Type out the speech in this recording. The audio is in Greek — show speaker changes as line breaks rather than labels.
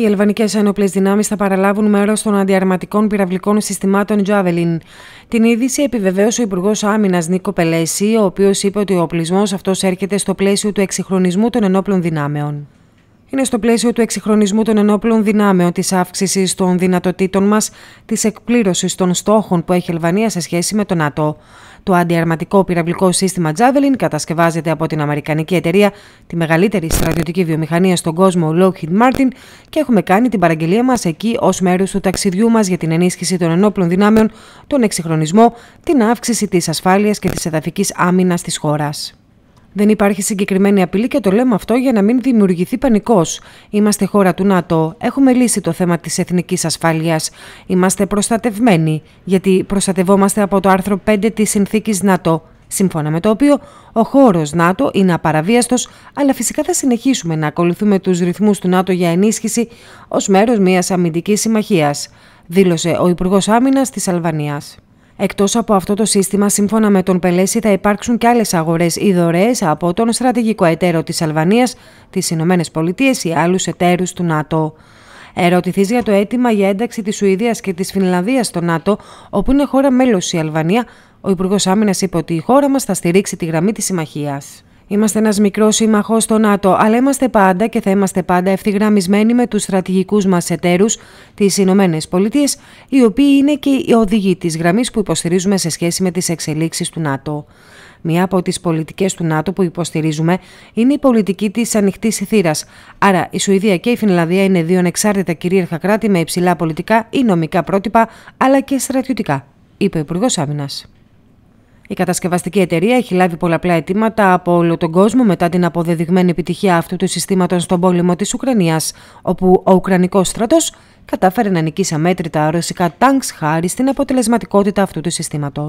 Οι αλβανικές ένοπλες δυνάμεις θα παραλάβουν μέρος των αντιαρματικών πυραυλικών συστημάτων Javelin. Την είδηση επιβεβαίωσε ο Υπουργός Άμυνας Νίκο Πελέση, ο οποίος είπε ότι ο οπλισμός αυτός έρχεται στο πλαίσιο του εξυγχρονισμού των ενόπλων δυνάμεων είναι στο πλαίσιο του εξυγχρονισμού των ενόπλων δυνάμεων, της αύξησης των δυνατοτήτων μας, της εκπλήρωσης των στόχων που έχει η Αλβανία σε σχέση με τον ΝΑΤΟ. Το αντιαρματικό πυραυλικό σύστημα Javelin κατασκευάζεται από την Αμερικανική εταιρεία, τη μεγαλύτερη στρατιωτική βιομηχανία στον κόσμο Lockheed Martin, και έχουμε κάνει την παραγγελία μας εκεί ως μέρος του ταξιδιού μας για την ενίσχυση των ενόπλων δυνάμεων, τον εξυγχρονισμό, την αύξηση της ασφάλειας και της εδαφικής άμυνας της χώρας. Δεν υπάρχει συγκεκριμένη απειλή και το λέμε αυτό για να μην δημιουργηθεί πανικός. Είμαστε χώρα του ΝΑΤΟ. Έχουμε λύσει το θέμα της εθνικής ασφάλειας. Είμαστε προστατευμένοι, γιατί προστατευόμαστε από το άρθρο 5 της συνθήκης ΝΑΤΟ. Σύμφωνα με το οποίο ο χώρος ΝΑΤΟ είναι απαραβίαστος, αλλά φυσικά θα συνεχίσουμε να ακολουθούμε τους ρυθμούς του ΝΑΤΟ για ενίσχυση ως μέρος μιας αμυντικής συμμαχίας, δήλωσε ο Υπουργός Άμυνας της Αλβανίας. Εκτός από αυτό το σύστημα, σύμφωνα με τον Πελέση, θα υπάρξουν και άλλες αγορές ή δωρεές από τον στρατηγικό εταίρο της Αλβανίας, τις Ηνωμένες Πολιτείες ή άλλους εταίρους του ΝΑΤΟ. Ερωτηθείς για το αίτημα για ένταξη της Σουηδίας και της Φινλανδίας στο ΝΑΤΟ, όπου είναι χώρα μέλος η Αλβανία, ο Υπουργός Άμυνας είπε ότι η χώρα μας θα στηρίξει τη γραμμή της συμμαχίας. Είμαστε ένας μικρός σύμμαχος στο ΝΑΤΟ, αλλά είμαστε πάντα και θα είμαστε πάντα ευθυγραμμισμένοι με τους στρατηγικούς μας εταίρους, τις Ηνωμένες Πολιτείες, οι οποίοι είναι και οι οδηγοί της γραμμής που υποστηρίζουμε σε σχέση με τις εξελίξεις του ΝΑΤΟ. Μία από τις πολιτικές του ΝΑΤΟ που υποστηρίζουμε είναι η πολιτική της ανοιχτής θύρας. Άρα, η Σουηδία και η Φινλανδία είναι δύο ανεξάρτητα κυρίαρχα κράτη με υψηλά πολιτικά ή νομικά πρότυπα, αλλά και στρατιωτικά, είπε ο Υπουργός Άμυνας. Η κατασκευαστική εταιρεία έχει λάβει πολλαπλά αιτήματα από όλο τον κόσμο μετά την αποδεδειγμένη επιτυχία αυτού του συστήματος στον πόλεμο της Ουκρανίας, όπου ο Ουκρανικός στρατός κατάφερε να νικήσει αμέτρητα ρωσικά τάγκ χάρη στην αποτελεσματικότητα αυτού του συστήματος.